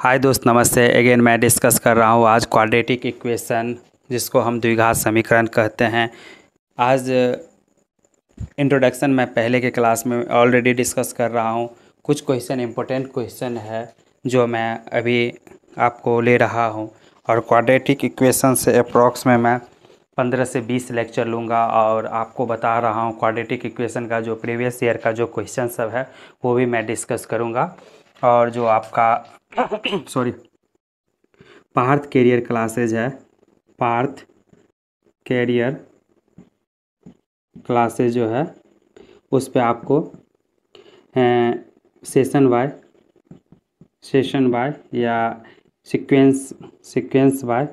हाय दोस्त नमस्ते अगेन मैं डिस्कस कर रहा हूँ आज क्वाड्रेटिक इक्वेशन जिसको हम द्विघात समीकरण कहते हैं आज इंट्रोडक्शन मैं पहले के क्लास में ऑलरेडी डिस्कस कर रहा हूँ कुछ क्वेश्चन इम्पोर्टेंट क्वेश्चन है जो मैं अभी आपको ले रहा हूँ और क्वाड्रेटिक इक्वेशन से अप्रॉक्स में मैं पंद्रह से बीस लेक्चर लूँगा और आपको बता रहा हूँ क्वाड्रेटिक इक्वेशन का जो प्रीवियस ईयर का जो क्वेश्चन सब है वो भी मैं डिस्कस करूँगा और जो आपका सॉरी पार्थ कैरियर क्लासेज है पार्थ कैरियर क्लासेज जो है उस पर आपको सेशन वाई सेशन वाई या सीक्वेंस सीक्वेंस वाई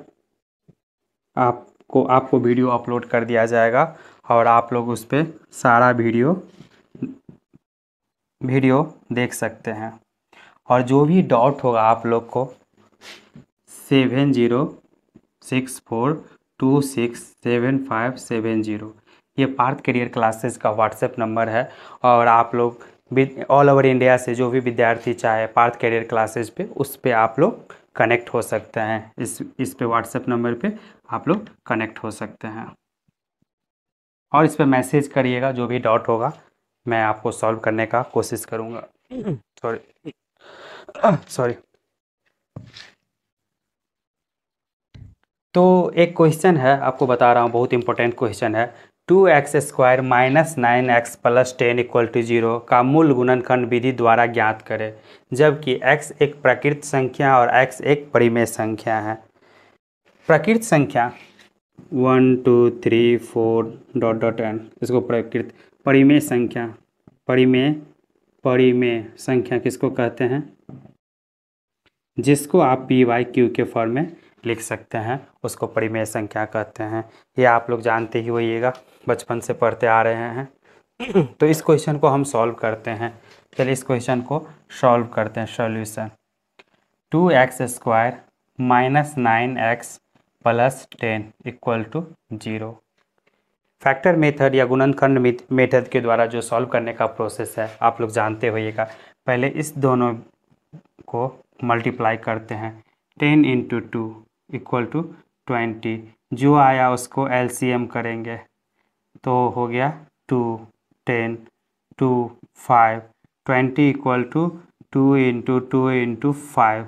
आपको आपको वीडियो अपलोड कर दिया जाएगा और आप लोग उस पर सारा वीडियो वीडियो देख सकते हैं और जो भी डाउट होगा आप लोग को seven zero six four two six seven five seven zero ये पार्थ करियर क्लासेस का व्हाट्सएप नंबर है और आप लोग ऑल ओवर इंडिया से जो भी विद्यार्थी चाहे पार्थ करियर क्लासेस पे उस पर आप लोग कनेक्ट हो सकते हैं इस इस पे व्हाट्सएप नंबर पे आप लोग कनेक्ट हो सकते हैं और इस पर मैसेज करिएगा जो भी डाउट होगा मैं आपको सॉल्व करने का कोशिश करूँगा सॉरी सॉरी तो एक क्वेश्चन है आपको बता रहा हूँ बहुत इंपॉर्टेंट क्वेश्चन है two x square minus nine x plus ten equal to zero का मूल गुणनखंड विधि द्वारा ज्ञात करें जबकि x एक प्रकृत संख्या और x एक परिमेय संख्या है प्रकृत संख्या one two three four dot dot n इसको प्रकृत परिमेय संख्या परिमेय परिमेय संख्या किसको कहते हैं जिसको आप पी वाई क्यू के फॉर्म में लिख सकते हैं उसको परिमेय संख्या कहते हैं ये आप लोग जानते ही होइएगा बचपन से पढ़ते आ रहे हैं तो इस क्वेश्चन को हम सॉल्व करते हैं चलिए इस क्वेश्चन को सॉल्व करते हैं solution two x square minus nine x plus ten equal to zero factor method या गुणनखंड मेथड के द्वारा जो सॉल्व करने का प्रोसेस है आप लोग जानते होइएगा पहले इस दोनों को मल्टीप्लाई करते हैं ten into two equal to twenty जो आया उसको एल करेंगे तो हो गया two ten two five twenty equal to two into two into five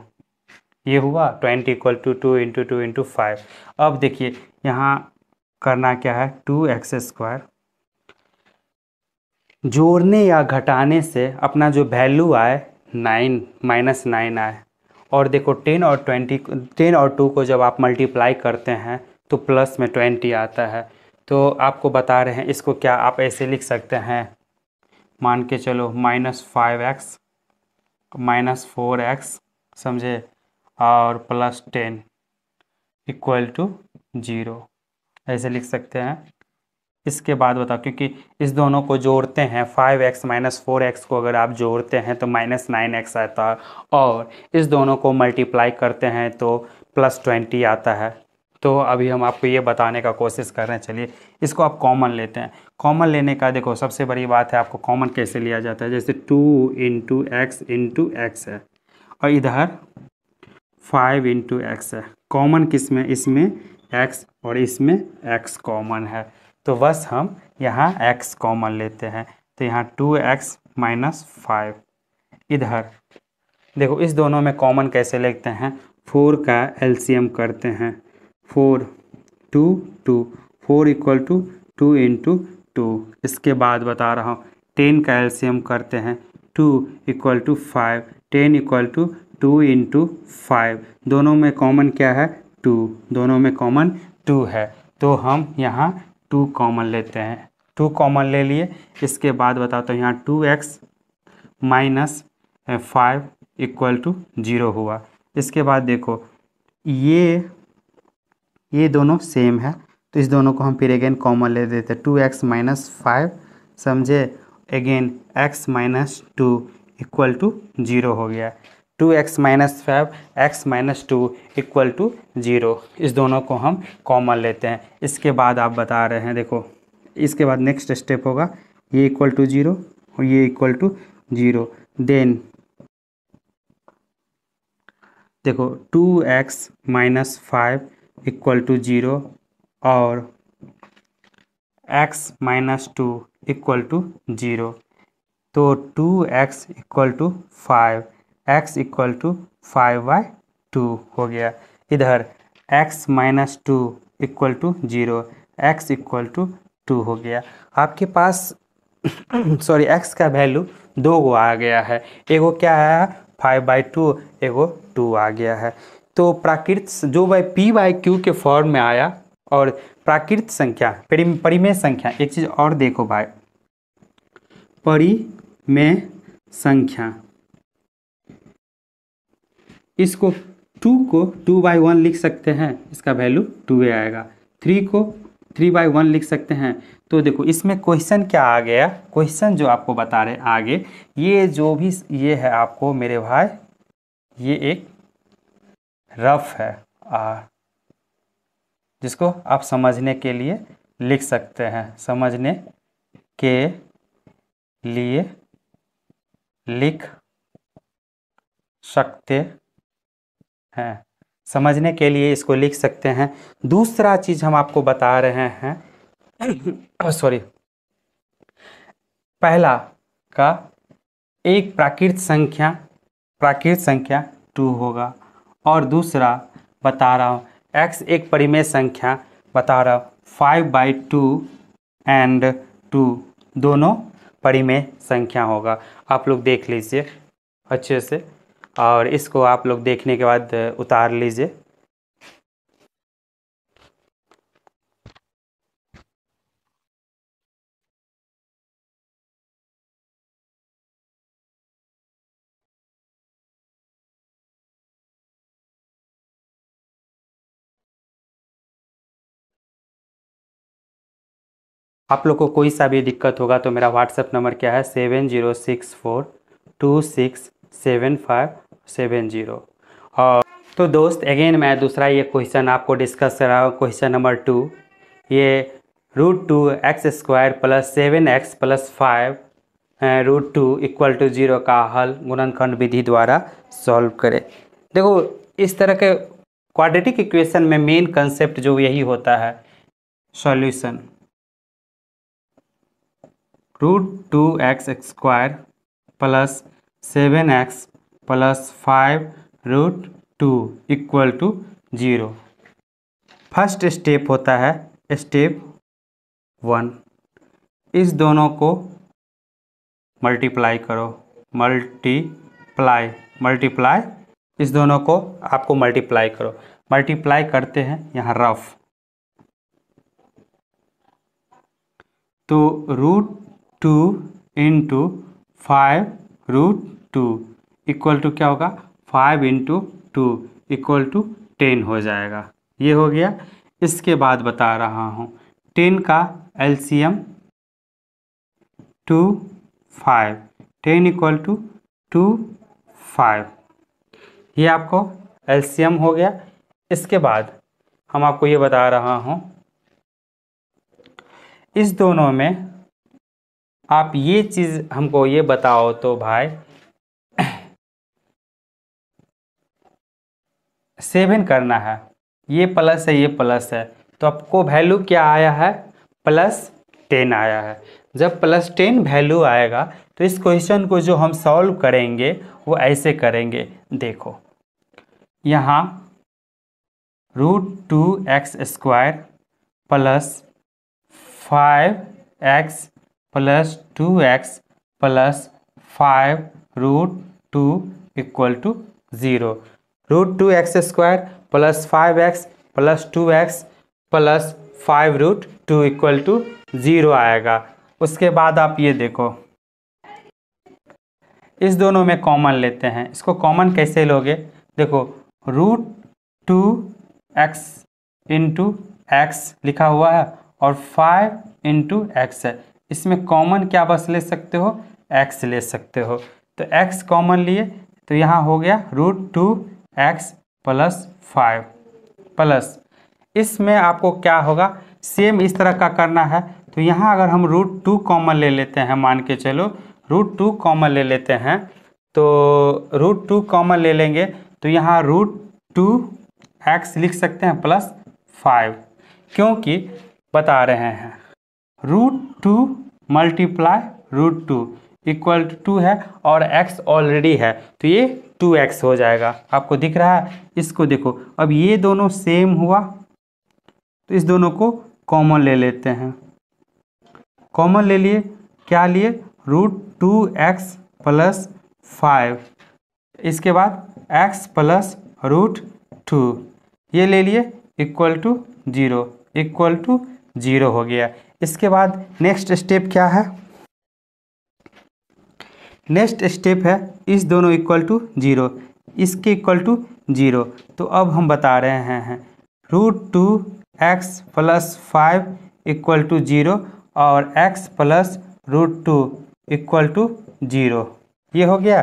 ये हुआ twenty equal to two into two into five अब देखिए यहाँ करना क्या है टू एक्स स्क्वायर जोड़ने या घटाने से अपना जो वैल्यू आए नाइन माइनस नाइन आए और देखो टेन और ट्वेंटी टेन और टू को जब आप मल्टीप्लाई करते हैं तो प्लस में ट्वेंटी आता है तो आपको बता रहे हैं इसको क्या आप ऐसे लिख सकते हैं मान के चलो minus five x minus four x समझे और plus ten equal to zero ऐसे लिख सकते हैं इसके बाद बताओ क्योंकि इस दोनों को जोड़ते हैं five x minus four x को अगर आप जोड़ते हैं तो माइनस नाइन एक्स आता है और इस दोनों को मल्टीप्लाई करते हैं तो प्लस ट्वेंटी आता है तो अभी हम आपको ये बताने का कोशिश कर रहे हैं चलिए इसको आप कॉमन लेते हैं कॉमन लेने का देखो सबसे बड़ी बात है आपको कॉमन कैसे लिया जाता है जैसे two into x into x है और इधर फाइव इंटू एक्स है कॉमन किस में इसमें एक्स और इसमें एक्स कॉमन है तो बस हम यहाँ x कॉमन लेते हैं तो यहाँ टू एक्स माइनस फाइव इधर देखो इस दोनों में कॉमन कैसे लेते हैं फोर का एल करते हैं four two two four equal to two into two इसके बाद बता रहा हूँ टेन का एलसीएम करते हैं two equal to five ten equal to two into five दोनों में कॉमन क्या है टू दोनों में कॉमन टू है तो हम यहाँ टू कॉमन लेते हैं टू कॉमन ले लिए इसके बाद बताते तो यहाँ two x minus five equal to zero हुआ इसके बाद देखो ये ये दोनों सेम है तो इस दोनों को हम फिर अगेन कॉमन ले देते हैं टू एक्स माइनस फाइव समझे again x minus two equal to zero हो गया two x minus five x minus two equal to zero इस दोनों को हम कॉमन लेते हैं इसके बाद आप बता रहे हैं देखो इसके बाद नेक्स्ट स्टेप होगा ये इक्वल टू ज़ीरो और ये इक्वल टू ज़ीरो देन देखो two x minus five equal to zero और x minus two equal to zero तो two x equal to five x equal to five by two हो गया इधर x minus two equal to zero x equal to two हो गया आपके पास sorry x का वैल्यू दो गो आ गया है एगो क्या आया फाइव बाई टू एगो टू आ गया है तो प्राकृत जो बाई पी बाई क्यू के फॉर्म में आया और प्राकृत संख्या परिमेय संख्या एक चीज़ और देखो भाई परिमेय संख्या इसको टू को टू बाई वन लिख सकते हैं इसका वैल्यू टू ए आएगा थ्री को थ्री बाई वन लिख सकते हैं तो देखो इसमें क्वेश्चन क्या आ गया क्वेश्चन जो आपको बता रहे आगे ये जो भी ये है आपको मेरे भाई ये एक रफ है आ, जिसको आप समझने के लिए लिख सकते हैं समझने के लिए लिख सकते है समझने के लिए इसको लिख सकते हैं दूसरा चीज हम आपको बता रहे हैं सॉरी पहला का एक प्राकृत संख्या प्राकृत संख्या टू होगा और दूसरा बता रहा हूँ एक्स एक परिमेय संख्या बता रहा हूँ five by two and two दोनों परिमेय संख्या होगा आप लोग देख लीजिए अच्छे से और इसको आप लोग देखने के बाद उतार लीजिए आप लोग को कोई सा भी दिक्कत होगा तो मेरा व्हाट्सएप नंबर क्या है seven zero six four two six seven five seven zero और तो दोस्त अगेन मैं दूसरा ये क्वेश्चन आपको डिस्कस कर रहा हूँ क्वेश्चन नंबर टू ये root two x square plus seven x plus five root two equal to zero का हल गुणनखंड विधि द्वारा सॉल्व करें देखो इस तरह के क्वाड्रेटिक इक्वेशन में मेन कंसेप्ट जो यही होता है solution root two x square plus seven x plus five root two equal to zero first step होता है स्टेप वन इस दोनों को मल्टीप्लाई करो मल्टीप्लाई मल्टीप्लाई इस दोनों को आपको मल्टीप्लाई करो मल्टीप्लाई करते हैं यहाँ रफ तो root two into five root two equal to क्या होगा five into two equal to ten हो जाएगा ये हो गया इसके बाद बता रहा हूँ टेन का LCM two five ten equal to two five ये आपको एलसीएम हो गया इसके बाद हम आपको ये बता रहा हूँ इस दोनों में आप ये चीज़ हमको ये बताओ तो भाई सेवन करना है ये प्लस है ये प्लस है तो आपको वैल्यू क्या आया है प्लस टेन आया है जब प्लस टेन वैल्यू आएगा तो इस क्वेश्चन को जो हम सॉल्व करेंगे वो ऐसे करेंगे देखो यहाँ root two x square plus five x plus two x plus five root two equal to zero root two x square plus five x plus two x plus five root two equal to zero आएगा उसके बाद आप ये देखो इस दोनों में common लेते हैं इसको कॉमन कैसे लोगे देखो root two x into x लिखा हुआ है और फाइव इंटू एक्स है इसमें कॉमन क्या बस ले सकते हो एक्स ले सकते हो तो एक्स कॉमन लिए तो यहाँ हो गया root two x plus five plus इसमें आपको क्या होगा सेम इस तरह का करना है तो यहाँ अगर हम रूट टू कॉमन ले लेते हैं मान के चलो रूट टू कॉमन ले लेते हैं तो रूट टू कॉमन ले लेंगे तो यहाँ रूट टू एक्स लिख सकते हैं प्लस फाइव क्योंकि बता रहे हैं root two multiply root two equal to two है और x ऑलरेडी है तो ये 2x हो जाएगा आपको दिख रहा है इसको देखो अब ये दोनों सेम हुआ तो इस दोनों को कॉमन ले लेते हैं कॉमन ले लिए क्या लिए root two x plus five इसके बाद x प्लस रूट टू ये ले लिए equal to zero equal to zero हो गया इसके बाद नेक्स्ट स्टेप क्या है नेक्स्ट स्टेप है इस दोनों इक्वल टू जीरो इसके इक्वल टू जीरो तो अब हम बता रहे हैं, हैं root two x plus five equal to zero और x plus root two equal to zero ये हो गया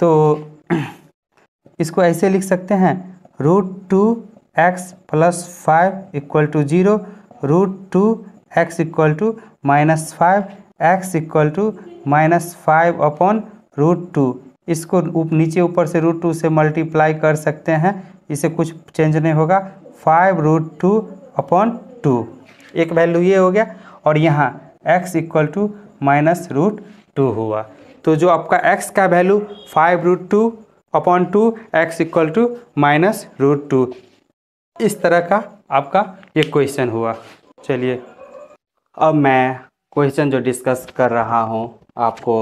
तो इसको ऐसे लिख सकते हैं root two x plus five equal to zero root two x equal to minus five x equal to minus five upon root two इसको उप नीचे ऊपर से रूट टू से मल्टीप्लाई कर सकते हैं इसे कुछ चेंज नहीं होगा five root two upon two एक वैल्यू ये हो गया और यहाँ x equal to minus root two हुआ तो जो आपका एक्स का value five root two upon two x equal to minus root two इस तरह का आपका ये क्वेश्चन हुआ चलिए अब मैं क्वेश्चन जो डिस्कस कर रहा हूँ आपको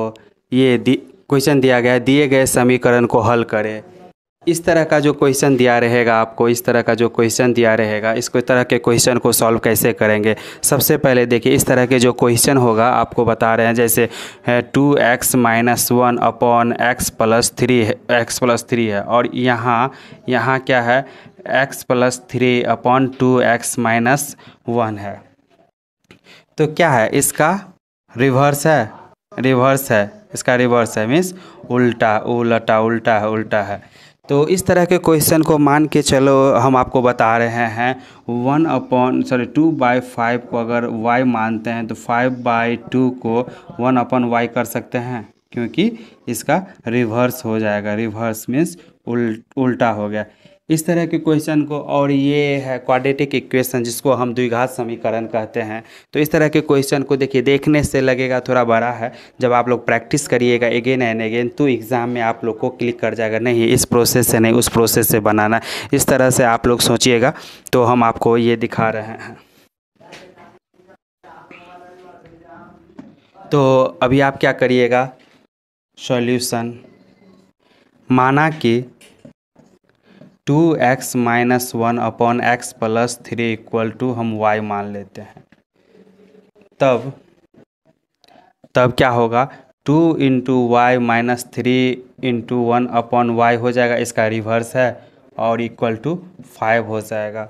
ये क्वेश्चन दिया गया है दिए गए समीकरण को हल करें इस तरह का जो क्वेश्चन दिया रहेगा आपको इस तरह का जो क्वेश्चन दिया रहेगा इसको तरह के क्वेश्चन को सॉल्व कैसे करेंगे सबसे पहले देखिए इस तरह के जो क्वेश्चन होगा आपको बता रहे हैं जैसे two x minus one upon x plus three है एक्स प्लस थ्री है और यहाँ यहाँ क्या है x plus three upon two x minus one है तो क्या है इसका रिवर्स है रिवर्स है इसका रिवर्स है मीन्स उल्टा उल्टा उल्टा है उल्टा है तो इस तरह के क्वेश्चन को मान के चलो हम आपको बता रहे हैं one upon sorry two by five को अगर वाई मानते हैं तो फाइव बाई टू को वन अपॉन वाई कर सकते हैं क्योंकि इसका रिवर्स हो जाएगा रिवर्स मीन्स उल्ट, उल्टा हो गया इस तरह के क्वेश्चन को और ये है क्वाड्रेटिक इक्वेशन जिसको हम द्विघात समीकरण कहते हैं तो इस तरह के क्वेश्चन को देखिए देखने से लगेगा थोड़ा बड़ा है जब आप लोग प्रैक्टिस करिएगा अगेन एंड अगेन तो एग्ज़ाम में आप लोग को क्लिक कर जाएगा नहीं इस प्रोसेस से नहीं उस प्रोसेस से बनाना इस तरह से आप लोग सोचिएगा तो हम आपको ये दिखा रहे हैं तो अभी आप क्या करिएगा सॉल्यूशन माना कि two x minus one upon x plus three equal to हम वाई मान लेते हैं तब तब क्या होगा two into y minus three into one upon y हो जाएगा इसका रिवर्स है और इक्वल टू फाइव हो जाएगा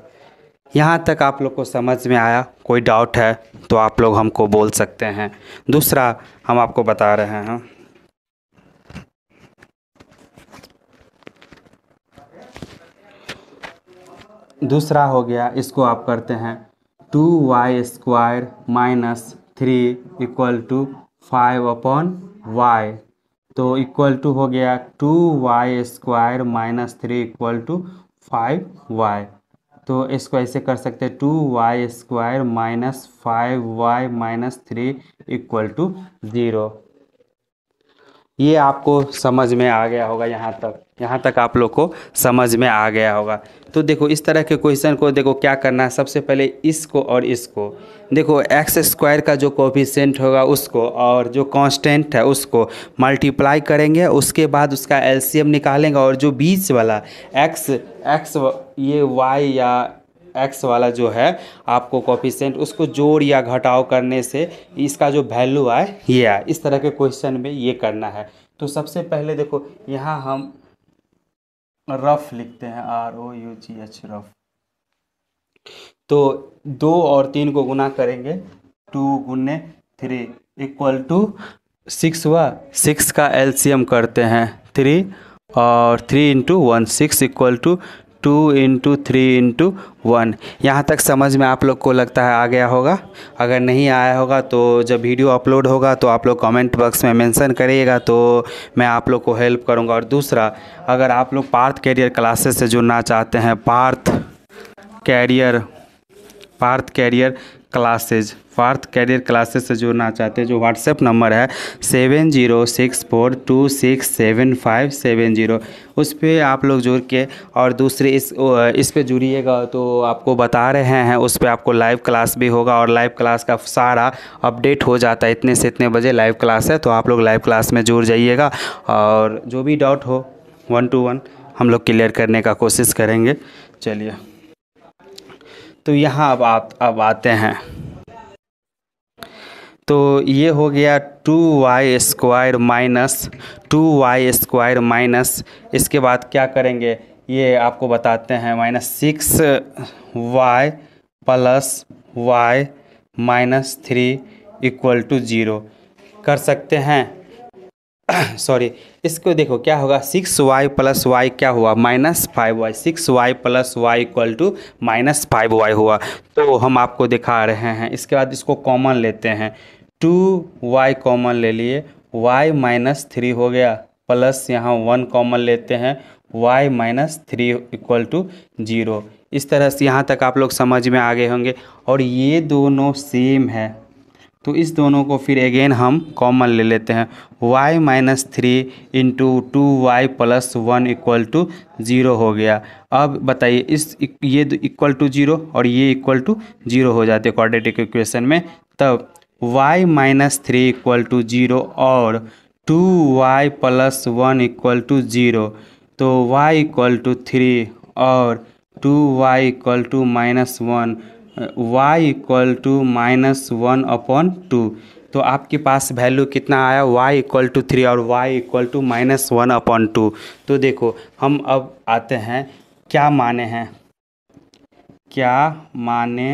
यहाँ तक आप लोग को समझ में आया कोई डाउट है तो आप लोग हमको बोल सकते हैं दूसरा हम आपको बता रहे हैं दूसरा हो गया इसको आप करते हैं two y square minus three equal to five upon y तो इक्वल टू हो गया two y square minus three equal to five y तो इसको ऐसे कर सकते हैं two y square minus five y minus three equal to zero ये आपको समझ में आ गया होगा यहाँ तक यहाँ तक आप लोग को समझ में आ गया होगा तो देखो इस तरह के क्वेश्चन को देखो क्या करना है सबसे पहले इसको और इसको देखो एक्स स्क्वायर का जो कोफिशेंट होगा उसको और जो कांस्टेंट है उसको मल्टीप्लाई करेंगे उसके बाद उसका एलसीएम निकालेंगे और जो बीच वाला एक्स एक्स ये वाई या एक्स वाला जो है आपको कॉफिशेंट उसको जोड़ या घटाव करने से इसका जो वैल्यू आए ये आए इस तरह के क्वेश्चन में ये करना है तो सबसे पहले देखो यहाँ हम रफ लिखते हैं R O U G H rough तो दो और तीन को गुना करेंगे टू गुने थ्री इक्वल टू सिक्स हुआ सिक्स का एलसीएम करते हैं थ्री और three into one six equal to two into three into one यहाँ तक समझ में आप लोग को लगता है आ गया होगा अगर नहीं आया होगा तो जब वीडियो अपलोड होगा तो आप लोग कमेंट बॉक्स में मेंशन करिएगा तो मैं आप लोग को हेल्प करूँगा और दूसरा अगर आप लोग पार्थ कैरियर क्लासेस से जुड़ना चाहते हैं Parth career Parth career classes Parth career classes से जुड़ना चाहते हैं जो व्हाट्सएप नंबर है seven zero six four two six seven five seven zero उस पर आप लोग जुड़ के और दूसरे इस इस पर जुड़िएगा तो आपको बता रहे हैं उस पर आपको लाइव क्लास भी होगा और लाइव क्लास का सारा अपडेट हो जाता है इतने से इतने बजे लाइव क्लास है तो आप लोग लाइव क्लास में जुड़ जाइएगा और जो भी डाउट हो वन टू वन हम लोग क्लियर करने का कोशिश करेंगे चलिए तो यहाँ अब आप अब आते हैं तो ये हो गया two y square minus two y square minus इसके बाद क्या करेंगे ये आपको बताते हैं minus six y plus y minus three equal to zero कर सकते हैं सॉरी इसको देखो क्या होगा सिक्स वाई प्लस वाई क्या हुआ minus five y six y plus y equal to minus five y हुआ तो हम आपको दिखा रहे हैं इसके बाद इसको कॉमन लेते हैं टू वाई कॉमन ले लिए वाई माइनस थ्री हो गया प्लस यहाँ वन कॉमन लेते हैं y minus three equal to zero इस तरह से यहाँ तक आप लोग समझ में आ गए होंगे और ये दोनों सेम है तो इस दोनों को फिर अगेन हम कॉमन ले लेते हैं y minus three into two y plus one equal to zero हो गया अब बताइए इस ये इक्वल टू ज़ीरो और ये इक्वल टू ज़ीरो हो जाते क्वाड्रेटिक इक्वेशन में तब y minus three equal to zero और two y plus one equal to zero तो y इक्वल टू थ्री और two y equal to minus one y equal to minus one upon two तो आपके पास value कितना आया y equal to three और y equal to minus one upon two तो देखो हम अब आते हैं क्या माने हैं क्या माने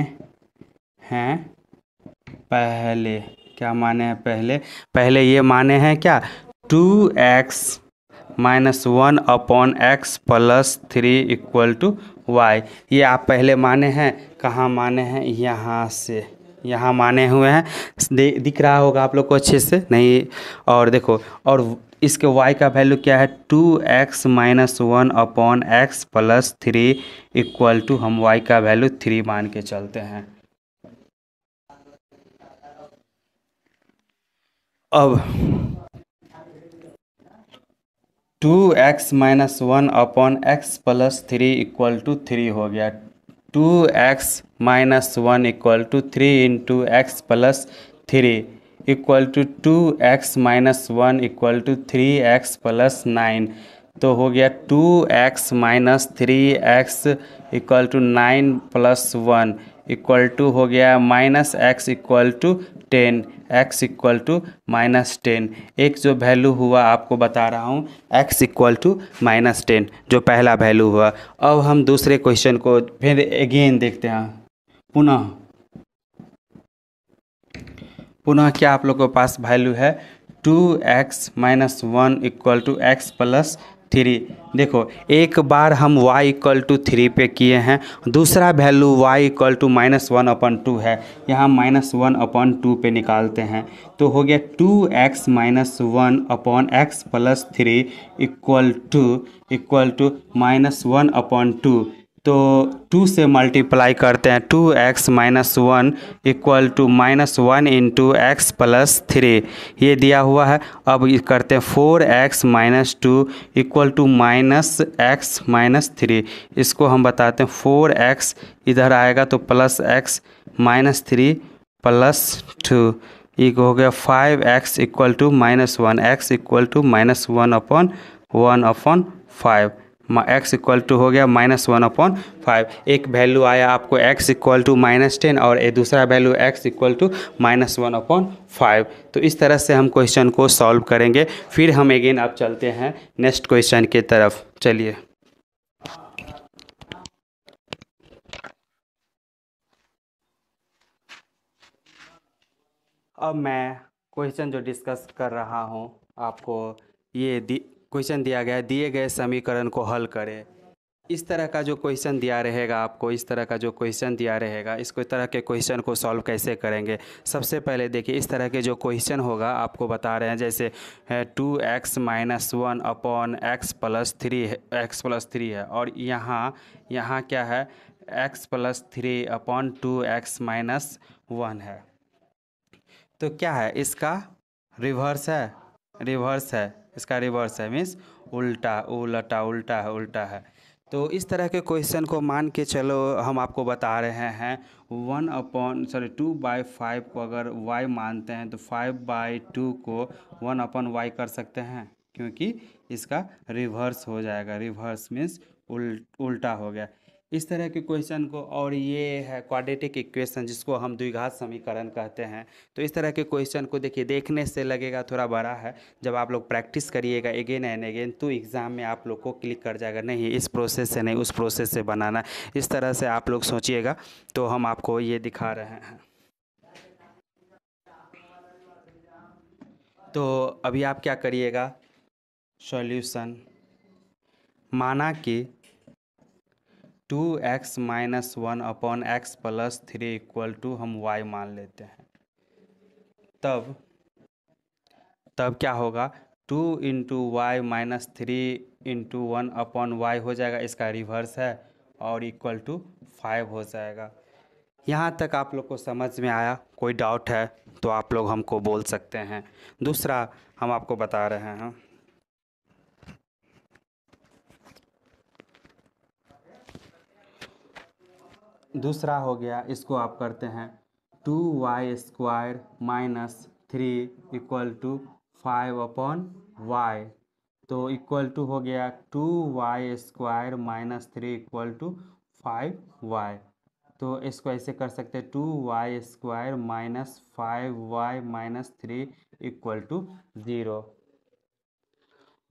हैं पहले क्या माने हैं पहले पहले ये माने हैं क्या two x minus one upon x plus three equal to y ये आप पहले माने हैं कहाँ माने हैं यहाँ से यहाँ माने हुए हैं दिख रहा होगा आप लोग को अच्छे से नहीं और देखो और इसके y का वैल्यू क्या है two x minus one upon x plus three equal to हम y का वैल्यू थ्री मान के चलते हैं अब two x minus one upon x plus three equal to three हो गया two x minus one equal to three into x plus three equal to two x minus one equal to three x plus nine तो हो गया two x minus three x equal to nine plus one equal to हो गया minus x equal to ten x equal to minus ten एक जो value हुआ आपको बता रहा हूँ x equal to minus ten जो पहला वैल्यू हुआ अब हम दूसरे क्वेश्चन को फिर अगेन देखते हैं पुनः पुनः क्या आप लोग के पास वैल्यू है two x minus one equal to x plus three देखो एक बार हम y इक्वल टू थ्री पे किए हैं दूसरा value y equal to minus one upon two है यहाँ माइनस वन अपन टू पे निकालते हैं तो हो गया two x minus one upon x plus three equal to equal to minus one upon two तो टू से मल्टीप्लाई करते हैं two x minus one equal to minus one into x plus three ये दिया हुआ है अब करते हैं four x minus two equal to minus x minus three इसको हम बताते हैं फोर एक्स इधर आएगा तो plus x minus three plus to एक हो गया five x equal to minus one x equal to minus one upon one upon five x equal to हो गया माइनस वन अपॉन फाइव एक वैल्यू आया आपको x equal to minus ten और ए दूसरा value x equal to minus one upon five तो इस तरह से हम क्वेश्चन को सॉल्व करेंगे फिर हम अगेन आप चलते हैं नेक्स्ट क्वेश्चन की तरफ चलिए अब मैं क्वेश्चन जो डिस्कस कर रहा हूँ आपको ये क्वेश्चन दिया गया है दिए गए समीकरण को हल करें इस तरह का जो क्वेश्चन दिया रहेगा आपको इस तरह का जो क्वेश्चन दिया रहेगा इसको इस तरह के क्वेश्चन को सॉल्व कैसे करेंगे सबसे पहले देखिए इस तरह के जो क्वेश्चन होगा आपको बता रहे हैं जैसे two x minus one upon x plus three x plus three है और यहाँ यहाँ क्या है x plus three upon two x minus one है तो क्या है इसका रिवर्स है रिवर्स है इसका रिवर्स है मीन्स उल्टा उल्टा उल्टा है उल्टा है तो इस तरह के क्वेश्चन को मान के चलो हम आपको बता रहे हैं one upon sorry two by five को अगर वाई मानते हैं तो फाइव बाई टू को वन अपॉन वाई कर सकते हैं क्योंकि इसका रिवर्स हो जाएगा रिवर्स मीन्स उल, उल्टा हो गया इस तरह के क्वेश्चन को और ये है क्वाड्रेटिक इक्वेशन जिसको हम द्विघात समीकरण कहते हैं तो इस तरह के क्वेश्चन को देखिए देखने से लगेगा थोड़ा बड़ा है जब आप लोग प्रैक्टिस करिएगा अगेन एंड अगेन तो एग्ज़ाम में आप लोग को क्लिक कर जाएगा नहीं इस प्रोसेस से नहीं उस प्रोसेस से बनाना इस तरह से आप लोग सोचिएगा तो हम आपको ये दिखा रहे हैं तो अभी आप क्या करिएगा सॉल्यूशन माना कि two x minus one upon x plus three equal to हम वाई मान लेते हैं तब तब क्या होगा two into y minus three into one upon y हो जाएगा इसका रिवर्स है और इक्वल टू फाइव हो जाएगा यहाँ तक आप लोग को समझ में आया कोई डाउट है तो आप लोग हमको बोल सकते हैं दूसरा हम आपको बता रहे हैं दूसरा हो गया इसको आप करते हैं two y square minus three equal to five upon y तो इक्वल टू हो गया two y square minus three equal to five y तो इसको ऐसे कर सकते हैं two y square minus five y minus three equal to zero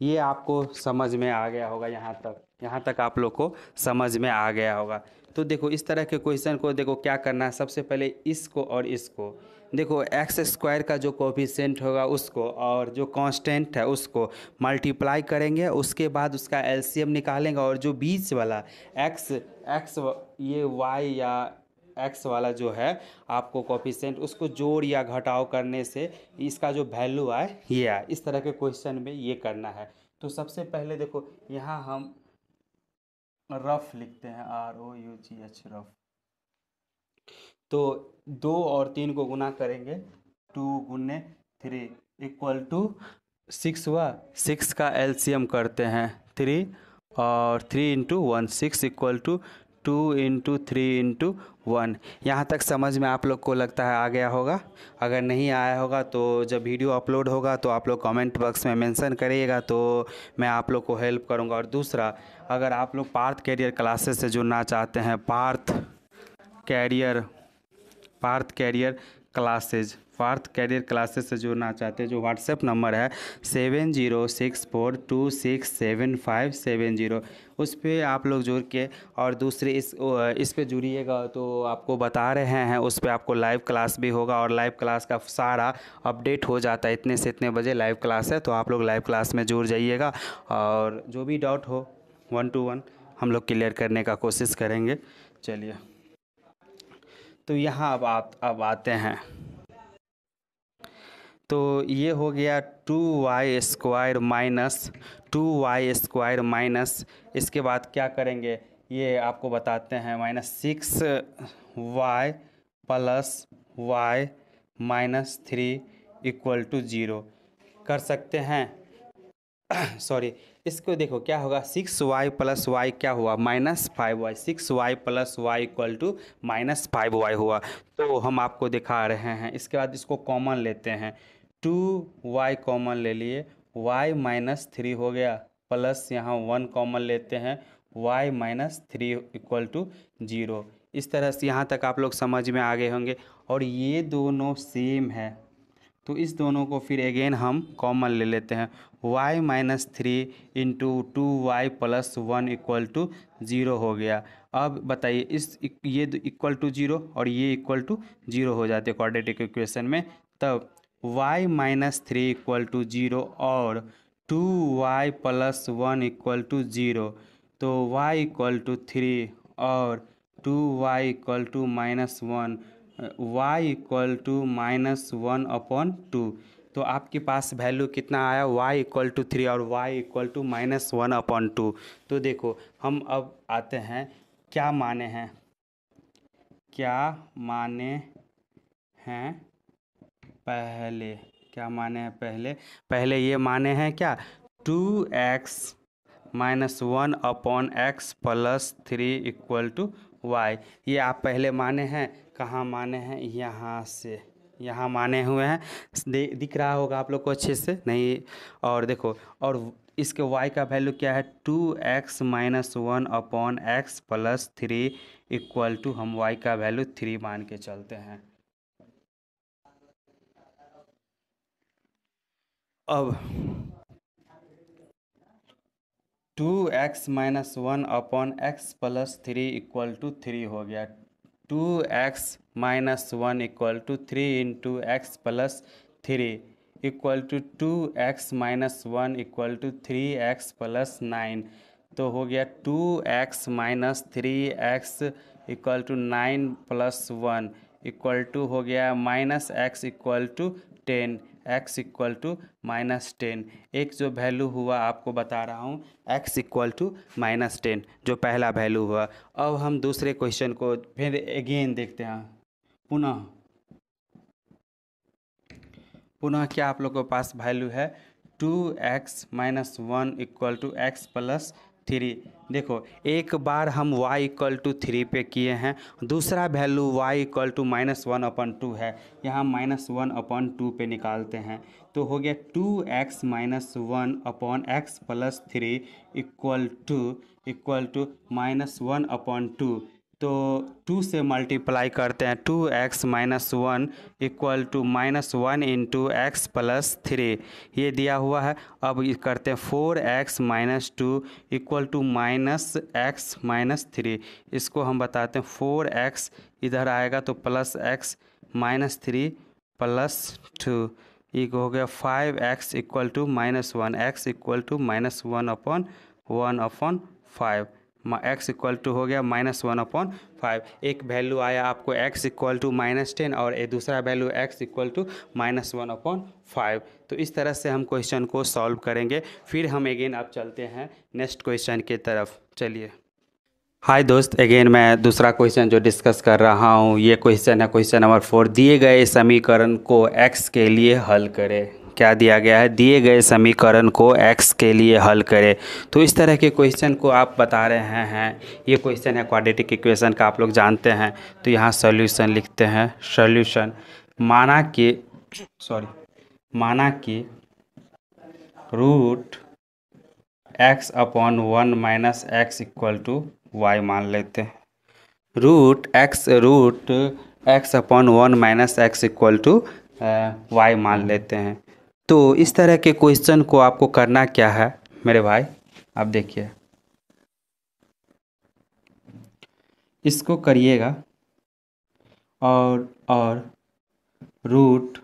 ये आपको समझ में आ गया होगा यहाँ तक यहाँ तक आप लोग को समझ में आ गया होगा तो देखो इस तरह के क्वेश्चन को देखो क्या करना है सबसे पहले इसको और इसको देखो एक्स स्क्वायर का जो कोफिशेंट होगा उसको और जो कांस्टेंट है उसको मल्टीप्लाई करेंगे उसके बाद उसका एलसीएम निकालेंगे और जो बीच वाला एक्स एक्स ये वाई या एक्स वाला जो है आपको कॉफिशेंट उसको जोड़ या घटाव करने से इसका जो वैल्यू आए ये आए इस तरह के क्वेश्चन में ये करना है तो सबसे पहले देखो यहाँ हम रफ लिखते हैं R O U G H rough तो दो और तीन को गुना करेंगे टू गुने थ्री इक्वल टू सिक्स हुआ सिक्स का एलसीएम करते हैं थ्री और three into one six equal to two into three into one यहाँ तक समझ में आप लोग को लगता है आ गया होगा अगर नहीं आया होगा तो जब वीडियो अपलोड होगा तो आप लोग कमेंट बॉक्स में मेंशन करिएगा तो मैं आप लोग को हेल्प करूँगा और दूसरा अगर आप लोग पार्थ कैरियर क्लासेस से जुड़ना चाहते हैं Parth career Parth career classes Parth career classes से जुड़ना चाहते हैं जो व्हाट्सएप नंबर है seven zero six four two six seven five seven zero उस पर आप लोग जुड़ के और दूसरे इस इस पर जुड़िएगा तो आपको बता रहे हैं उस पर आपको लाइव क्लास भी होगा और लाइव क्लास का सारा अपडेट हो जाता है इतने से इतने बजे लाइव क्लास है तो आप लोग लाइव क्लास में जुड़ जाइएगा और जो भी डाउट हो वन टू वन हम लोग क्लियर करने का कोशिश करेंगे चलिए तो यहाँ अब आप अब आते हैं तो ये हो गया two y square minus two y square minus इसके बाद क्या करेंगे ये आपको बताते हैं minus six y plus y minus three equal to zero कर सकते हैं सॉरी इसको देखो क्या होगा सिक्स वाई प्लस वाई क्या हुआ minus five y six y plus y equal to minus five y हुआ तो हम आपको दिखा रहे हैं इसके बाद इसको कॉमन लेते हैं टू वाई कॉमन ले लिए वाई माइनस थ्री हो गया प्लस यहाँ वन कॉमन लेते हैं y minus three equal to zero इस तरह से यहाँ तक आप लोग समझ में आ गए होंगे और ये दोनों सेम है तो इस दोनों को फिर अगेन हम कॉमन ले लेते हैं y minus three into two y plus one equal to zero हो गया अब बताइए इस ये इक्वल टू ज़ीरो और ये इक्वल टू ज़ीरो हो जाते हैं क्वाड्रेटिक इक्वेशन में तब y minus three equal to zero और two y plus one equal to zero तो वाई इक्वल टू थ्री और two y equal to minus one y equal to minus one upon two तो आपके पास value कितना आया y equal to three और y equal to minus one upon two तो देखो हम अब आते हैं क्या माने हैं क्या माने हैं पहले क्या माने हैं पहले पहले ये माने हैं क्या two x minus one upon x plus three equal to y ये आप पहले माने हैं कहाँ माने हैं यहाँ से यहाँ माने हुए हैं दिख रहा होगा आप लोग को अच्छे से नहीं और देखो और इसके y का वैल्यू क्या है two x minus one upon x plus three equal to हम y का वैल्यू थ्री मान के चलते हैं अब two x minus one upon x plus three equal to three हो गया two x minus one equal to three into x plus three equal to two x minus one equal to three x plus nine तो हो गया two x minus three x equal to nine plus one equal to हो गया minus x equal to ten x equal to minus ten एक जो value हुआ आपको बता रहा हूँ x equal to minus ten जो पहला वैल्यू हुआ अब हम दूसरे क्वेश्चन को फिर अगेन देखते हैं पुनः पुनः क्या आप लोगों के पास वैल्यू है two x minus one equal to x plus three देखो एक बार हम y इक्वल टू थ्री पे किए हैं दूसरा value y equal to minus one upon two है यहाँ माइनस वन अपन टू पे निकालते हैं तो हो गया two x minus one upon x plus three equal to equal to minus one upon two तो टू से मल्टीप्लाई करते हैं two x minus one equal to minus one into x plus three ये दिया हुआ है अब करते हैं four x minus two equal to minus x minus three इसको हम बताते हैं फोर एक्स इधर आएगा तो plus x minus three plus to एक हो गया five x equal to minus one x equal to minus one upon one upon five x equal to हो गया माइनस वन अपॉन फाइव एक वैल्यू आया आपको x equal to minus ten और एक दूसरा value x equal to minus one upon five तो इस तरह से हम क्वेश्चन को सॉल्व करेंगे फिर हम अगेन आप चलते हैं नेक्स्ट क्वेश्चन की तरफ चलिए हाय दोस्त अगेन मैं दूसरा क्वेश्चन जो डिस्कस कर रहा हूँ ये क्वेश्चन है क्वेश्चन नंबर फोर दिए गए समीकरण को एक्स के लिए हल करें क्या दिया गया है दिए गए समीकरण को x के लिए हल करें तो इस तरह के क्वेश्चन को आप बता रहे हैं ये क्वेश्चन है क्वाड्रेटिक इक्वेशन का आप लोग जानते हैं तो यहाँ सॉल्यूशन लिखते हैं सॉल्यूशन माना कि सॉरी माना कि root x upon one minus x equal to y मान लेते हैं root x root x upon one minus x equal to y मान लेते हैं तो इस तरह के क्वेश्चन को आपको करना क्या है मेरे भाई आप देखिए इसको करिएगा और और root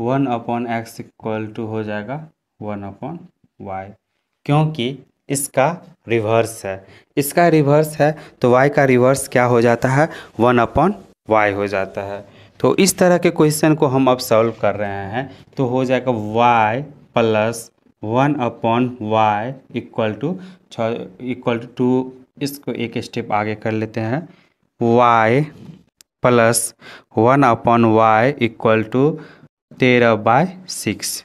one upon x equal to हो जाएगा वन अपॉन वाई क्योंकि इसका रिवर्स है इसका रिवर्स है तो वाई का रिवर्स क्या हो जाता है वन अपॉन वाई हो जाता है तो इस तरह के क्वेश्चन को हम अब सॉल्व कर रहे हैं तो हो जाएगा y plus one upon y equal to छ इक्वल टू टू इसको एक स्टेप आगे कर लेते हैं y plus one upon y equal to तेरह बाय सिक्स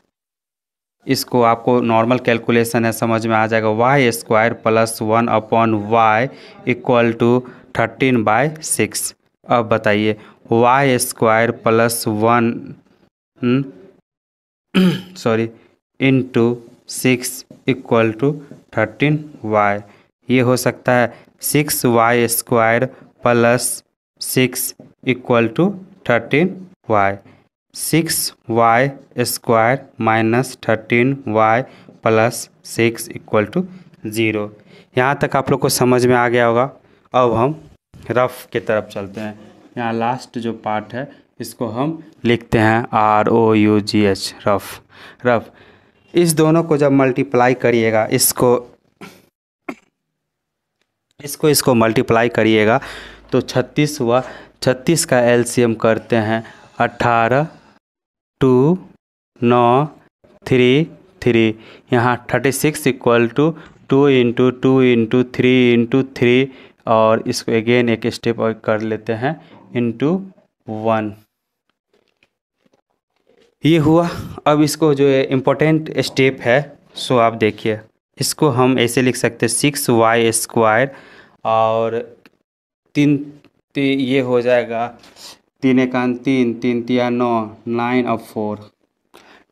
इसको आपको नॉर्मल कैलकुलेशन है समझ में आ जाएगा y square plus one upon y equal to thirteen by six अब बताइए y square plus one sorry into six equal to thirteen y ये हो सकता है six y square plus six equal to thirteen y six y square minus thirteen y plus six equal to zero यहाँ तक आप लोग को समझ में आ गया होगा अब हम रफ की तरफ चलते हैं यहाँ लास्ट जो पार्ट है इसको हम लिखते हैं R O U G H rough rough इस दोनों को जब मल्टीप्लाई करिएगा इसको इसको इसको मल्टीप्लाई करिएगा तो छत्तीस हुआ छत्तीस का एल करते हैं अट्ठारह टू नौ थ्री थ्री यहाँ thirty six equal to two into two into three into three और इसको अगेन एक स्टेप कर लेते हैं इंटू वन ये हुआ अब इसको जो है इम्पोर्टेंट स्टेप है सो आप देखिए इसको हम ऐसे लिख सकते हैं सिक्स वाई स्क्वायर और तीन ती, ये हो जाएगा तीन एकान तीन तीन तिया नौ नाइन और फोर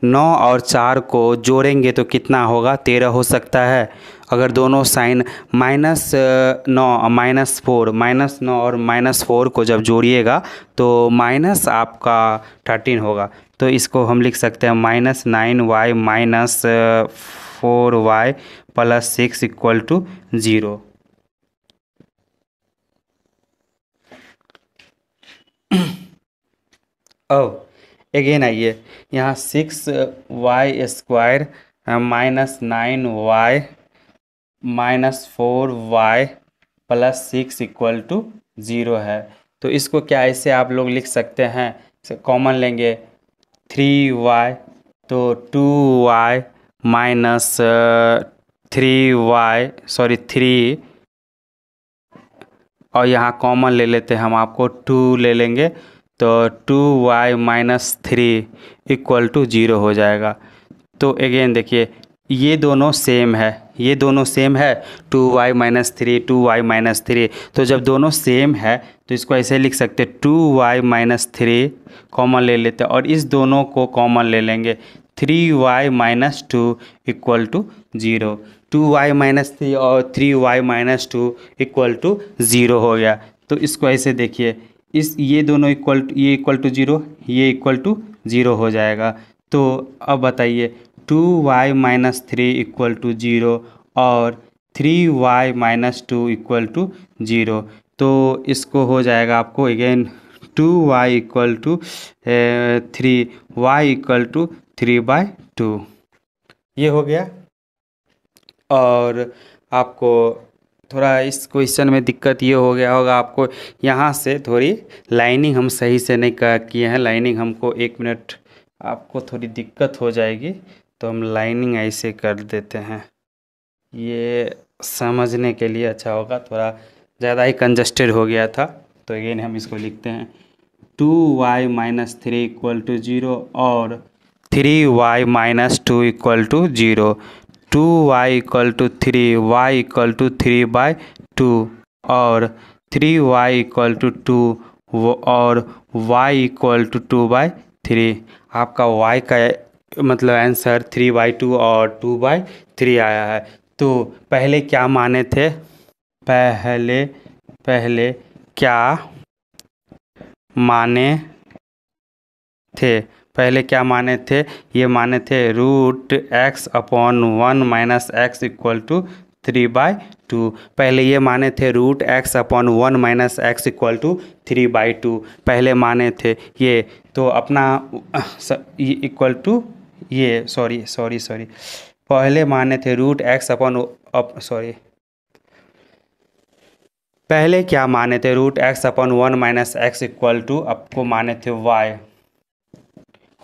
नौ और चार को जोड़ेंगे तो कितना होगा तेरह हो सकता है अगर दोनों साइन माइनस नौ माइनस फोर माइनस नौ और माइनस फोर को जब जोड़िएगा तो माइनस आपका थर्टीन होगा तो इसको हम लिख सकते हैं minus nine y minus four y plus six equal to zero अब अगेन आइए यहाँ six y square minus nine y minus four y plus six equal to zero है तो इसको क्या इसे आप लोग लिख सकते हैं कॉमन लेंगे थ्री वाई तो two y minus three y sorry three और यहाँ कॉमन ले लेते हैं हम आपको टू ले लेंगे तो two y minus three equal to zero हो जाएगा तो अगेन देखिए ये दोनों सेम है ये दोनों सेम है two y minus three two y minus three तो जब दोनों सेम है तो इसको ऐसे लिख सकते हैं two y minus three common ले लेते हैं और इस दोनों को कॉमन ले लेंगे three y minus two equal to zero two y minus three और three y minus two equal to zero हो गया तो इसको ऐसे देखिए इस ये दोनों इक्वल ये इक्वल टू ज़ीरो ये इक्वल टू ज़ीरो हो जाएगा तो अब बताइए two y minus three equal to zero और three y minus two equal to zero तो इसको हो जाएगा आपको again two y equal to three y equal to three by two ये हो गया और आपको थोड़ा इस क्वेश्चन में दिक्कत ये हो गया होगा आपको यहाँ से थोड़ी लाइनिंग हम सही से नहीं किए हैं लाइनिंग हमको एक मिनट आपको थोड़ी दिक्कत हो जाएगी तो हम लाइनिंग ऐसे कर देते हैं ये समझने के लिए अच्छा होगा थोड़ा ज़्यादा ही कंजस्टेड हो गया था तो अगेन हम इसको लिखते हैं two y minus three equal to zero और three y minus two equal to zero two y equal to three y equal to three by two और three y equal to two और y equal to two by three आपका y का मतलब answer three by two और two by three आया है तो पहले क्या माने थे पहले पहले क्या माने थे पहले क्या माने थे ये माने थे root x upon one minus x equal to three by two पहले ये माने थे root x upon one minus x equal to three by two पहले माने थे ये तो अपना इक्वल टू ये सॉरी सॉरी सॉरी पहले माने थे root x upon up sorry पहले क्या माने थे root x upon one minus x equal to आपको माने थे वाई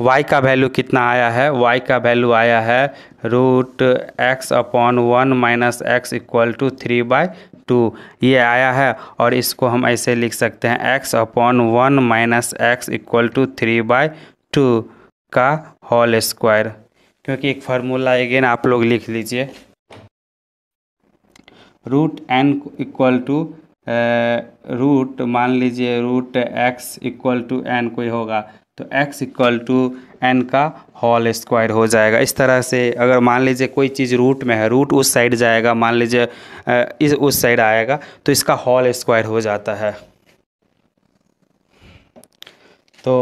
वाई का वैल्यू कितना आया है वाई का वैल्यू आया है root x upon one minus x equal to three by two ये आया है और इसको हम ऐसे लिख सकते हैं x upon one minus x equal to three by two का होल स्क्वायर क्योंकि एक फार्मूला अगेन आप लोग लिख लीजिए root n equal to root मान लीजिए root x equal to n कोई होगा तो एक्स इक्वल टू एन का होल स्क्वायर हो जाएगा इस तरह से अगर मान लीजिए कोई चीज़ रूट में है रूट उस साइड जाएगा मान लीजिए uh, इस उस साइड आएगा तो इसका होल स्क्वायर हो जाता है तो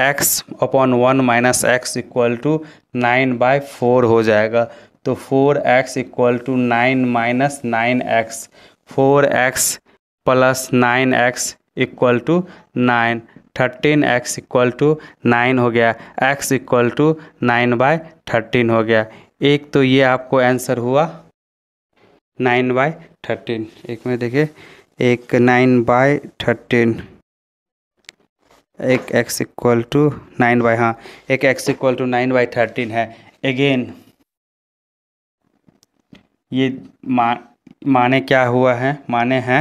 x upon one minus x equal to nine by four हो जाएगा तो four x equal to nine minus nine x four x plus nine x equal to nine thirteen x equal to nine हो गया x equal to nine by thirteen हो गया एक तो ये आपको आंसर हुआ नाइन बाय थर्टीन एक में देखिए एक नाइन बाय थर्टीन एक x equal to nine by हाँ एक x equal to nine by thirteen है अगेन ये मा माने क्या हुआ है माने हैं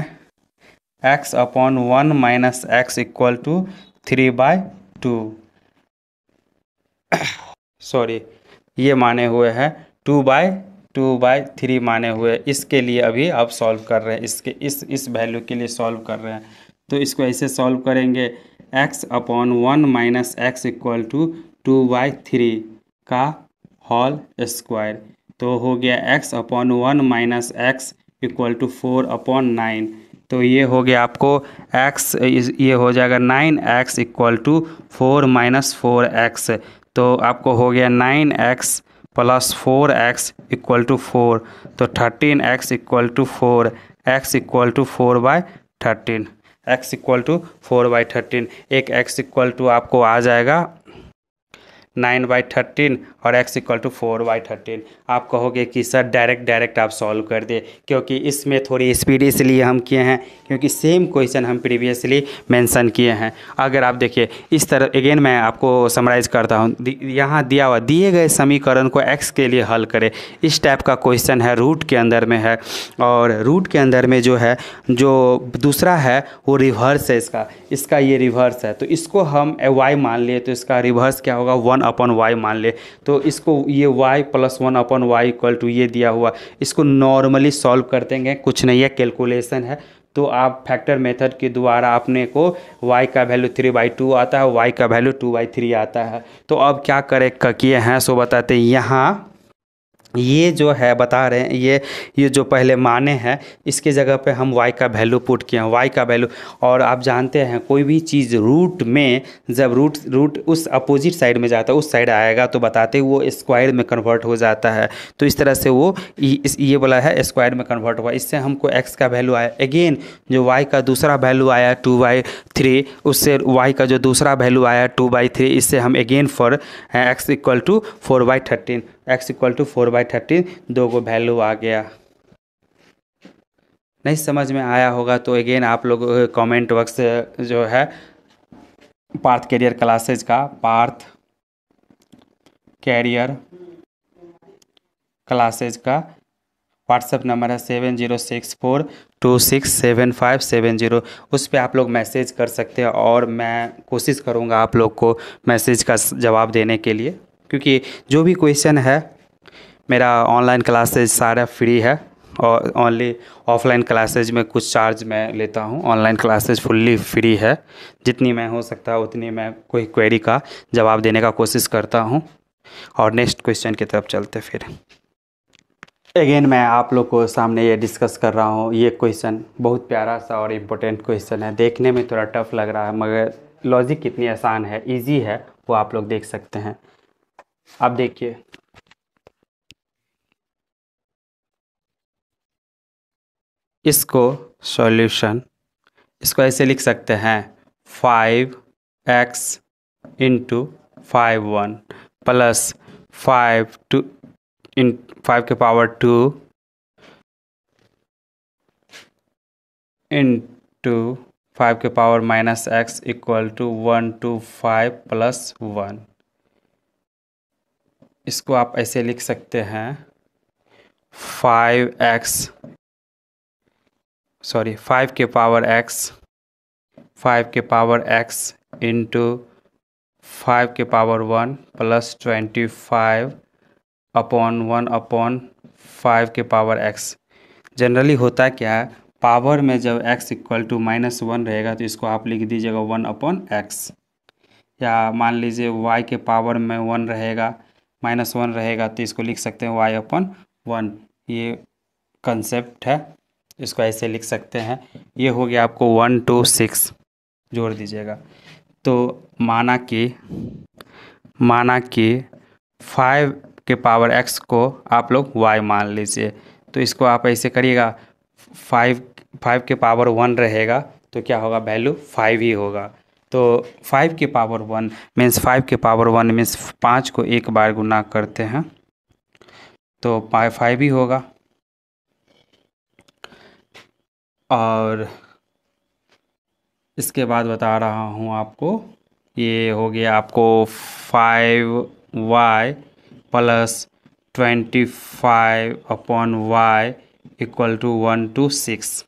x upon one minus x equal to three by two sorry ये माने हुए हैं two by two by three माने हुए इसके लिए अभी आप सॉल्व कर रहे हैं इसके इस इस वैल्यू के लिए सॉल्व कर रहे हैं तो इसको ऐसे सॉल्व करेंगे x upon one minus x equal to two by three का हॉल स्क्वायर तो हो गया x upon one minus x equal to four upon nine तो ये हो गया आपको x ये हो जाएगा nine x equal to four minus four x तो आपको हो गया nine x plus four x equal to four तो thirteen x equal to four x equal to four by thirteen x equal to four by thirteen एक x equal to आपको आ जाएगा nine by thirteen और x equal to four by thirteen आप कहोगे कि sir direct direct आप solve कर दे क्योंकि इसमें थोड़ी स्पीड इसलिए हम किए हैं क्योंकि सेम क्वेश्चन हम प्रीवियसली मेंशन किए हैं अगर आप देखिए इस तरह अगेन मैं आपको समराइज़ करता हूँ यहाँ दिया हुआ दिए गए समीकरण को एक्स के लिए हल करें इस टाइप का क्वेश्चन है रूट के अंदर में है और रूट के अंदर में जो है जो दूसरा है वो रिवर्स है इसका इसका ये रिवर्स है तो इसको हम वाई मान लिए तो इसका रिवर्स क्या होगा वन अपन वाई मान ले तो इसको ये y plus one upon y equal to ये दिया हुआ इसको नॉर्मली सॉल्व कर देंगे कुछ नहीं है कैलकुलेसन है तो आप फैक्टर मेथड के द्वारा अपने को y का वैल्यू थ्री बाई टू आता है y का वैल्यू टू बाई थ्री आता है तो अब क्या करे किए हैं सो बताते हैं यहाँ ये जो है बता रहे हैं ये ये जो पहले माने हैं इसके जगह पे हम y का वैल्यू पुट किए हैं y का वैल्यू और आप जानते हैं कोई भी चीज़ रूट में जब रूट रूट उस अपोजिट साइड में जाता है उस साइड आएगा तो बताते वो स्क्वायर में कन्वर्ट हो जाता है तो इस तरह से वो इस ये बोला है स्क्वायर में कन्वर्ट हुआ इससे हमको एक्स का वैल्यू आया अगेन जो वाई का दूसरा वैल्यू आया टू बाई थ्री उससे वाई का जो दूसरा वैल्यू आया टू बाई थ्री इससे हम again for x equal to four by thirteen x equal to four by thirteen दो को वैल्यू आ गया नहीं समझ में आया होगा तो अगेन आप लोग कमेंट बॉक्स जो है पार्थ कैरियर क्लासेज का पार्थ कैरियर क्लासेज का व्हाट्सअप नंबर है seven zero six four two six seven five seven zero उस पर आप लोग मैसेज कर सकते हैं और मैं कोशिश करूँगा आप लोग को मैसेज का जवाब देने के लिए क्योंकि जो भी क्वेश्चन है मेरा ऑनलाइन क्लासेज सारा फ्री है और ओनली ऑफलाइन क्लासेज में कुछ चार्ज मैं लेता हूँ ऑनलाइन क्लासेज फुल्ली फ्री है जितनी मैं हो सकता है उतनी मैं कोई क्वेरी का जवाब देने का कोशिश करता हूँ और नेक्स्ट क्वेश्चन की तरफ चलते फिर अगेन मैं आप लोग को सामने ये डिस्कस कर रहा हूँ ये क्वेश्चन बहुत प्यारा सा और इम्पोर्टेंट क्वेश्चन है देखने में थोड़ा टफ लग रहा है मगर लॉजिक कितनी आसान है ईजी है वो आप लोग देख सकते हैं आप देखिए इसको सॉल्यूशन इसको ऐसे लिख सकते हैं five x into five one plus five two इन फाइव के पावर टू इंटू फाइव के power minus x equal to one two five plus one इसको आप ऐसे लिख सकते हैं फाइव एक्स सॉरी फाइव के पावर एक्स फाइव के पावर एक्स इंटू फाइव के power one plus twenty five upon one upon five के पावर एक्स जनरली होता क्या है पावर में जब x equal to minus one रहेगा तो इसको आप लिख दीजिएगा वन अपॉन एक्स या मान लीजिए वाई के पावर में वन रहेगा माइनस वन रहेगा तो इसको लिख सकते हैं वाई अपन वन ये कंसेप्ट है इसको ऐसे लिख सकते हैं ये हो गया आपको वन टू सिक्स जोड़ दीजिएगा तो माना कि माना कि फाइव के पावर एक्स को आप लोग वाई मान लीजिए तो इसको आप ऐसे करिएगा फाइव फाइव के पावर वन रहेगा तो क्या होगा वैल्यू फाइव ही होगा तो फाइव के पावर वन मीन्स फाइव के पावर वन मीन्स पाँच को एक बार गुना करते हैं तो पाए फाइव ही होगा और इसके बाद बता रहा हूँ आपको ये हो गया आपको five y plus twenty five upon y equal to one two six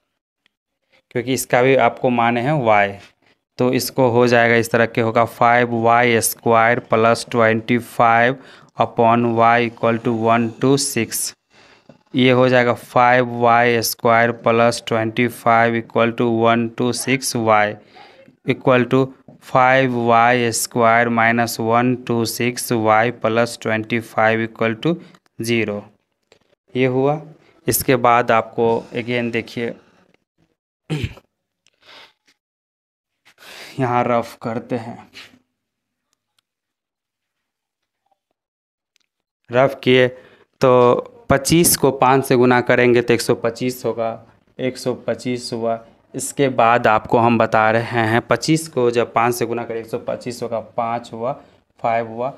क्योंकि इसका भी आपको माने हैं वाई तो इसको हो जाएगा इस तरह के होगा five y square plus twenty five upon y equal to one two six ये हो जाएगा five y square plus twenty five equal to one two six y equal to five y square minus one two six y plus twenty five equal to zero ये हुआ इसके बाद आपको again देखिए यहाँ रफ करते हैं रफ किए तो 25 को 5 से गुना करेंगे तो 125 होगा 125 हुआ इसके बाद आपको हम बता रहे हैं 25 को जब 5 से गुना करें 125 होगा 5 हुआ 5 हुआ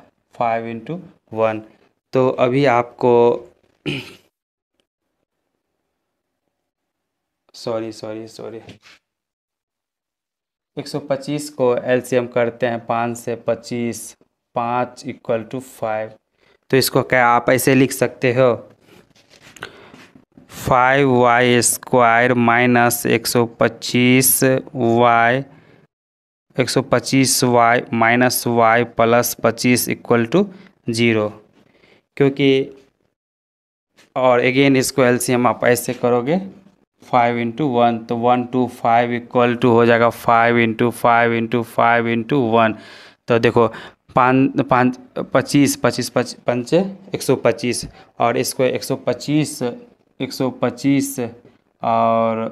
5 इंटू वन तो अभी आपको सॉरी सॉरी सॉरी 125 को एलसीएम करते हैं पाँच से पच्चीस पाँच इक्वल टू फाइव तो इसको क्या आप ऐसे लिख सकते हो फाइव वाई स्क्वायर माइनस एक सौ पच्चीस वाई एक सौ पच्चीस वाई माइनस वाई प्लस पच्चीस इक्वल टू ज़ीरो क्योंकि और अगेन इसको एलसीएम आप ऐसे करोगे फाइव इंटू वन तो one two five equal to हो जाएगा five into five into five into one तो देखो पाँच पाँच पच्चीस पच्चीस पंच एक सौ पच्चीस और इसको एक सौ पच्चीस एक सौ पच्चीस और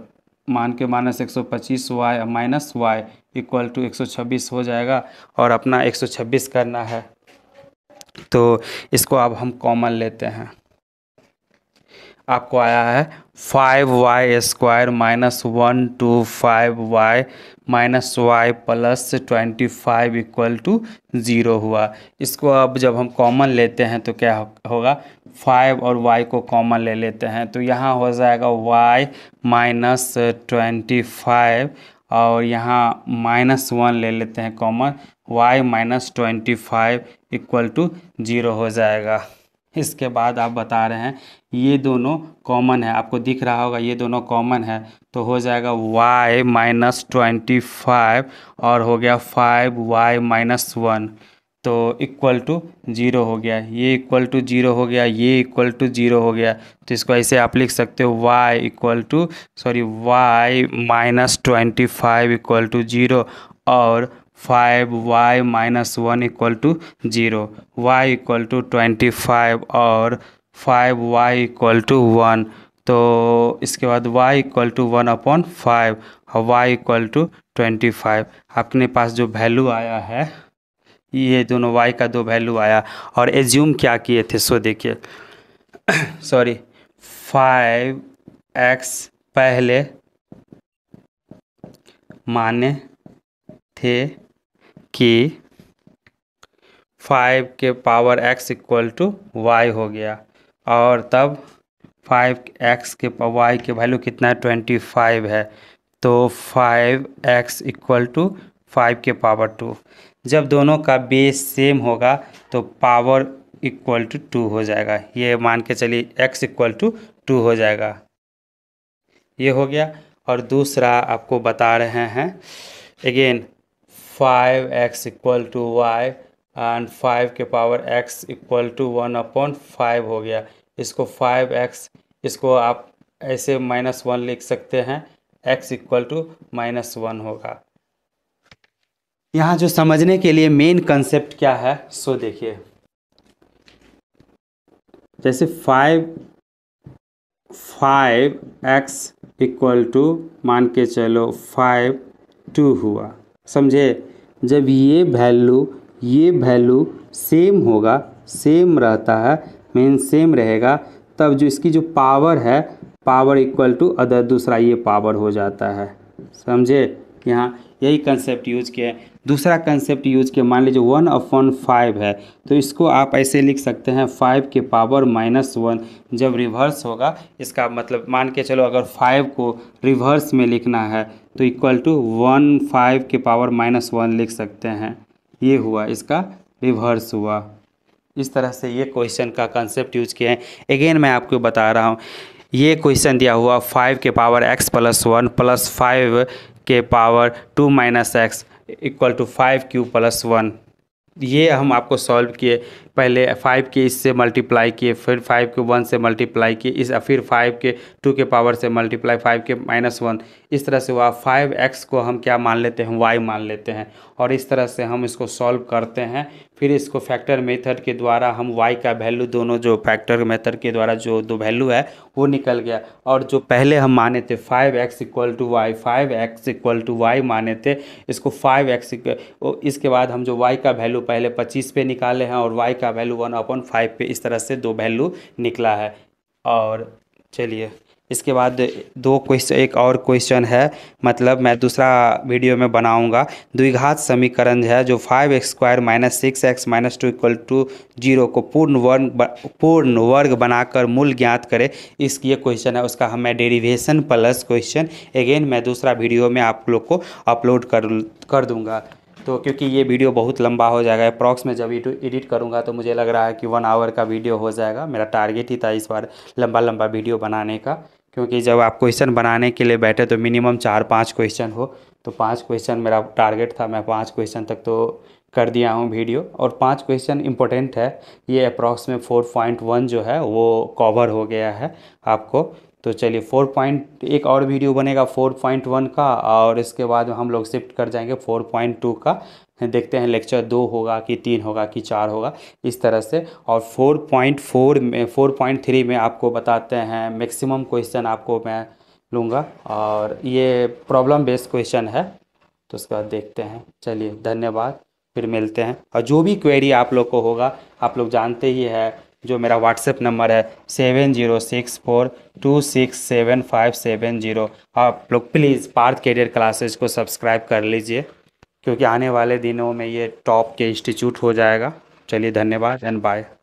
मान के माइनस एक सौ पच्चीस y minus y equal to एक सौ छब्बीस हो जाएगा और अपना एक सौ छब्बीस करना है तो इसको अब हम कॉमन लेते हैं आपको आया है five y square minus one two five y minus y plus twenty five equal to zero हुआ इसको अब जब हम कॉमन लेते हैं तो क्या होगा फाइव और वाई को कॉमन ले लेते हैं तो यहाँ हो जाएगा वाई माइनस ट्वेंटी फाइव और यहाँ माइनस वन ले लेते हैं common y minus twenty five equal to zero हो जाएगा इसके बाद आप बता रहे हैं ये दोनों कॉमन है आपको दिख रहा होगा ये दोनों कॉमन है तो हो जाएगा y माइनस ट्वेंटी फाइव और हो गया फाइव वाई माइनस वन तो इक्वल टू जीरो हो गया ये इक्वल टू जीरो हो गया ये इक्वल टू जीरो हो गया तो इसको ऐसे आप लिख सकते हो y equal to sorry y minus twenty five equal to zero और five y minus one equal to zero y equal to twenty five और five y equal to one तो इसके बाद y equal to one upon five और y equal to twenty five अपने पास जो value आया है ये दोनों y का दो वैल्यू आया और एज्यूम क्या किए थे सो देखिए सॉरी फाइव एक्स पहले माने थे कि फाइव के power x equal to y हो गया और तब फाइव एक्स के वाई के वैल्यू कितना है ट्वेंटी फाइव है तो five x equal to five के पावर टू जब दोनों का बेस सेम होगा तो पावर इक्वल टू टू हो जाएगा ये मान के चलिए एक्स इक्वल टू टू हो जाएगा ये हो गया और दूसरा आपको बता रहे हैं again five x equal to y and five के power x equal to one upon five हो गया इसको फाइव एक्स इसको आप ऐसे माइनस वन लिख सकते हैं x equal to minus one होगा यहाँ जो समझने के लिए मेन कंसेप्ट क्या है सो देखिए जैसे five five x equal to मान के चलो फाइव टू हुआ समझे जब ये वैल्यू ये वैल्यू सेम होगा सेम रहता है मेन सेम रहेगा तब जो इसकी जो पावर है पावर इक्वल टू अदर दूसरा ये पावर हो जाता है समझे यहाँ यही कंसेप्ट यूज किया है दूसरा कंसेप्ट यूज किया मान लीजिए वन अपॉन फाइव है तो इसको आप ऐसे लिख सकते हैं फाइव के पावर माइनस वन जब रिवर्स होगा इसका मतलब मान के चलो अगर फाइव को रिवर्स में लिखना है तो इक्वल टू वन फाइव के पावर माइनस वन लिख सकते हैं ये हुआ इसका रिवर्स हुआ इस तरह से ये क्वेश्चन का कंसेप्ट यूज किया है अगेन मैं आपको बता रहा हूँ ये क्वेश्चन दिया हुआ फाइव के power x plus one plus five के power two minus x equal to five cube plus one ये हम आपको सॉल्व किए पहले फाइव के इससे मल्टीप्लाई किए फिर फाइव के वन से मल्टीप्लाई किए इस फिर फाइव के टू के पावर से मल्टीप्लाई फाइव के माइनस वन इस तरह से हुआ फाइव एक्स को हम क्या मान लेते हैं वाई मान लेते हैं और इस तरह से हम इसको सॉल्व करते हैं फिर इसको फैक्टर मेथड के द्वारा हम वाई का वैल्यू दोनों जो फैक्टर मेथड के द्वारा जो दो वैल्यू है वो निकल गया और जो पहले हम माने थे five x equal to y five x equal to y माने थे इसको फाइव एक्स इसके बाद हम जो वाई का वैल्यू पहले पच्चीस पे निकाले हैं और वाई का वैल्यू वन अपॉन फाइव पे इस तरह से दो वैल्यू निकला है और चलिए इसके बाद दो क्वेश्चन एक और क्वेश्चन है मतलब मैं दूसरा वीडियो में बनाऊंगा द्विघात समीकरण है जो five x square minus six x minus two equal to zero को पूर्ण वर्ग पूर्ण वर्ग बनाकर मूल ज्ञात करें इस ये क्वेश्चन है उसका हमें डेरिवेशन प्लस क्वेश्चन अगेन मैं दूसरा वीडियो में आप लोग को अपलोड कर कर दूंगा तो क्योंकि ये वीडियो बहुत लंबा हो जाएगा अप्रॉक्स में जब एडिट करूँगा तो मुझे लग रहा है कि वन आवर का वीडियो हो जाएगा मेरा टारगेट ही था इस बार लंबा लंबा वीडियो बनाने का क्योंकि जब आप क्वेश्चन बनाने के लिए बैठे तो मिनिमम चार पाँच क्वेश्चन हो तो पाँच क्वेश्चन मेरा टारगेट था मैं पाँच क्वेश्चन तक तो कर दिया हूँ वीडियो और पांच क्वेश्चन इंपॉर्टेंट है ये अप्रॉक्स में फोर पॉइंट वन जो है वो कवर हो गया है आपको तो चलिए फोर पॉइंट एक और वीडियो बनेगा फोर पॉइंट वन का और इसके बाद हम लोग शिफ्ट कर जाएंगे फोर पॉइंट टू का देखते हैं लेक्चर दो होगा कि तीन होगा कि चार होगा इस तरह से और फोर पॉइंट फोर में फोर पॉइंट थ्री में आपको बताते हैं मैक्सिमम क्वेश्चन आपको मैं लूँगा और ये प्रॉब्लम बेस्ड क्वेश्चन है तो उसके बाद देखते हैं चलिए धन्यवाद फिर मिलते हैं और जो भी क्वेरी आप लोग को होगा आप लोग जानते ही है जो मेरा व्हाट्सएप नंबर है seven zero six four two six seven five seven zero आप लोग प्लीज़ पार्थ कैरियर क्लासेज को सब्सक्राइब कर लीजिए क्योंकि आने वाले दिनों में ये टॉप के इंस्टीट्यूट हो जाएगा चलिए धन्यवाद एंड बाय